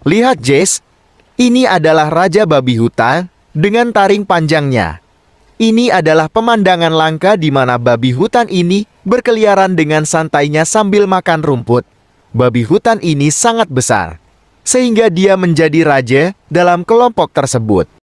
Lihat Jace. ini adalah Raja Babi Hutan dengan taring panjangnya. Ini adalah pemandangan langka di mana babi hutan ini berkeliaran dengan santainya sambil makan rumput. Babi hutan ini sangat besar, sehingga dia menjadi raja dalam kelompok tersebut.